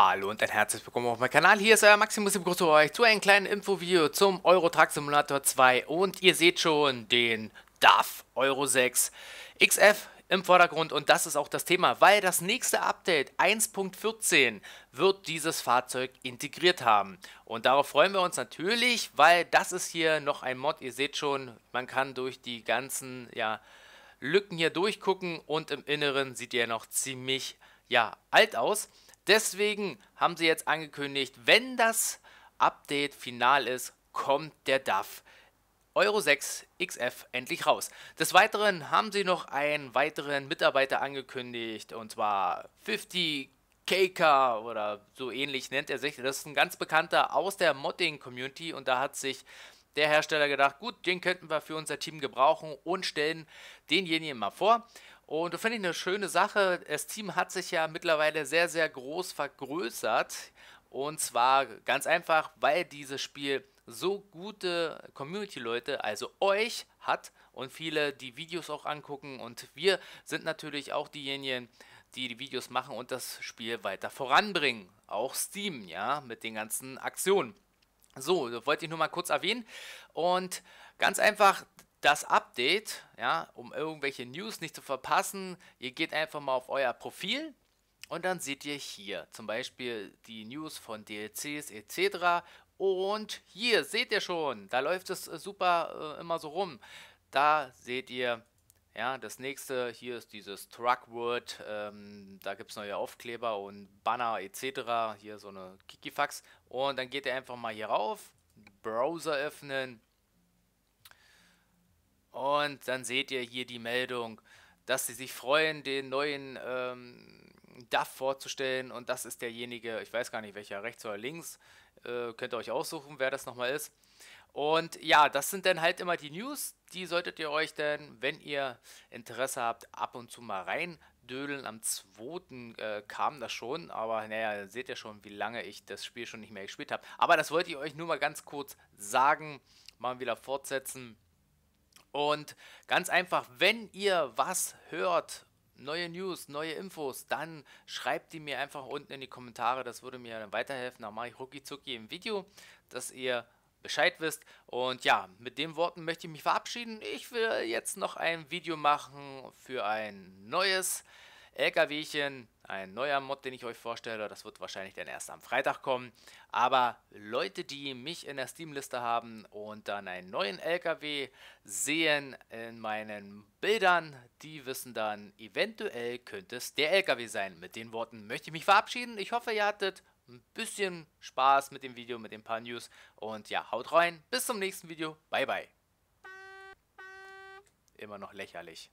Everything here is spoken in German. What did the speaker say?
Hallo und ein herzlich willkommen auf meinem Kanal. Hier ist euer äh, Maximus, ich begrüße euch zu einem kleinen Infovideo zum Euro Truck Simulator 2 und ihr seht schon den DAF Euro 6 XF im Vordergrund und das ist auch das Thema, weil das nächste Update 1.14 wird dieses Fahrzeug integriert haben. Und darauf freuen wir uns natürlich, weil das ist hier noch ein Mod, ihr seht schon, man kann durch die ganzen ja, Lücken hier durchgucken und im Inneren sieht er noch ziemlich ja, alt aus. Deswegen haben sie jetzt angekündigt, wenn das Update final ist, kommt der DAF Euro 6 XF endlich raus. Des Weiteren haben sie noch einen weiteren Mitarbeiter angekündigt und zwar 50 Kaker oder so ähnlich nennt er sich. Das ist ein ganz bekannter aus der Modding Community und da hat sich der Hersteller gedacht, gut, den könnten wir für unser Team gebrauchen und stellen denjenigen mal vor. Und das finde ich eine schöne Sache. Das Team hat sich ja mittlerweile sehr, sehr groß vergrößert. Und zwar ganz einfach, weil dieses Spiel so gute Community-Leute, also euch, hat und viele die Videos auch angucken. Und wir sind natürlich auch diejenigen, die die Videos machen und das Spiel weiter voranbringen. Auch Steam, ja, mit den ganzen Aktionen. So, wollte ich nur mal kurz erwähnen. Und ganz einfach, das Update, ja, um irgendwelche News nicht zu verpassen, ihr geht einfach mal auf euer Profil und dann seht ihr hier zum Beispiel die News von DLCs etc. Und hier seht ihr schon, da läuft es äh, super äh, immer so rum. Da seht ihr ja, das nächste hier ist dieses Truckwood. Ähm, da gibt es neue Aufkleber und Banner etc. Hier so eine Kikifax. Und dann geht ihr einfach mal hier rauf, Browser öffnen. Und dann seht ihr hier die Meldung, dass sie sich freuen, den neuen ähm, DAF vorzustellen. Und das ist derjenige, ich weiß gar nicht welcher, rechts oder links. Äh, könnt ihr euch aussuchen, wer das nochmal ist. Und ja, das sind dann halt immer die News die solltet ihr euch denn, wenn ihr Interesse habt, ab und zu mal reindödeln. Am 2. Äh, kam das schon, aber naja, seht ihr schon, wie lange ich das Spiel schon nicht mehr gespielt habe. Aber das wollte ich euch nur mal ganz kurz sagen, mal wieder fortsetzen. Und ganz einfach, wenn ihr was hört, neue News, neue Infos, dann schreibt die mir einfach unten in die Kommentare. Das würde mir dann weiterhelfen. Da mache ich rucki zucki im Video, dass ihr Bescheid wisst. Und ja, mit den Worten möchte ich mich verabschieden. Ich will jetzt noch ein Video machen für ein neues LKWchen, ein neuer Mod, den ich euch vorstelle. Das wird wahrscheinlich dann erst am Freitag kommen. Aber Leute, die mich in der Steam-Liste haben und dann einen neuen LKW sehen in meinen Bildern, die wissen dann, eventuell könnte es der LKW sein. Mit den Worten möchte ich mich verabschieden. Ich hoffe, ihr hattet ein bisschen Spaß mit dem Video, mit den paar News. Und ja, haut rein. Bis zum nächsten Video. Bye, bye. Immer noch lächerlich.